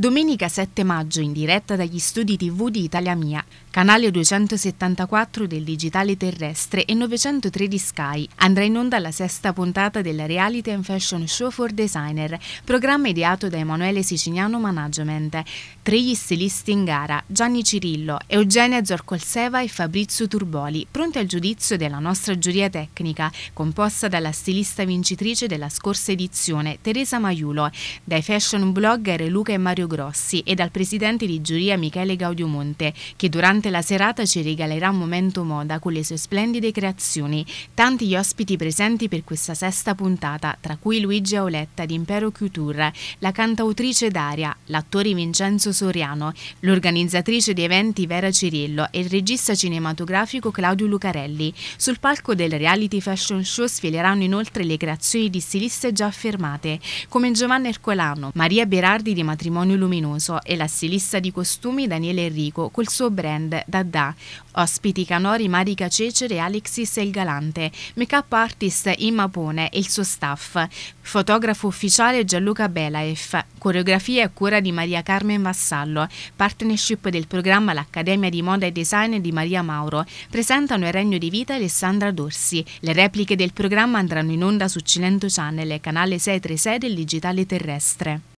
Domenica 7 maggio in diretta dagli studi TV di Italia Mia, canale 274 del Digitale Terrestre e 903 di Sky, andrà in onda la sesta puntata della Reality and Fashion Show for Designer, programma ideato da Emanuele Siciliano Management. Tre gli stilisti in gara, Gianni Cirillo, Eugenia Zorcolseva e Fabrizio Turboli, pronti al giudizio della nostra giuria tecnica, composta dalla stilista vincitrice della scorsa edizione, Teresa Maiulo, dai fashion blogger Luca e Mario Grossi e dal presidente di giuria Michele Gaudiomonte, che durante la serata ci regalerà un momento moda con le sue splendide creazioni. Tanti gli ospiti presenti per questa sesta puntata, tra cui Luigi Auletta di Impero Couture, la cantautrice Daria, l'attore Vincenzo Soriano, l'organizzatrice di eventi Vera Cirillo e il regista cinematografico Claudio Lucarelli. Sul palco del reality fashion show sfileranno inoltre le creazioni di stiliste già affermate, come Giovanna Ercolano, Maria Berardi di Matrimonio luminoso e la stilista di costumi Daniele Enrico col suo brand Dada. Ospiti Canori, Marica Cecere e Alexis El Galante, make-up artist Imapone e il suo staff, fotografo ufficiale Gianluca Belaef, coreografia a cura di Maria Carmen Vassallo, partnership del programma L'Accademia di Moda e Design di Maria Mauro, presentano il regno di vita Alessandra Dorsi. Le repliche del programma andranno in onda su Cilento Channel, canale 636 del digitale terrestre.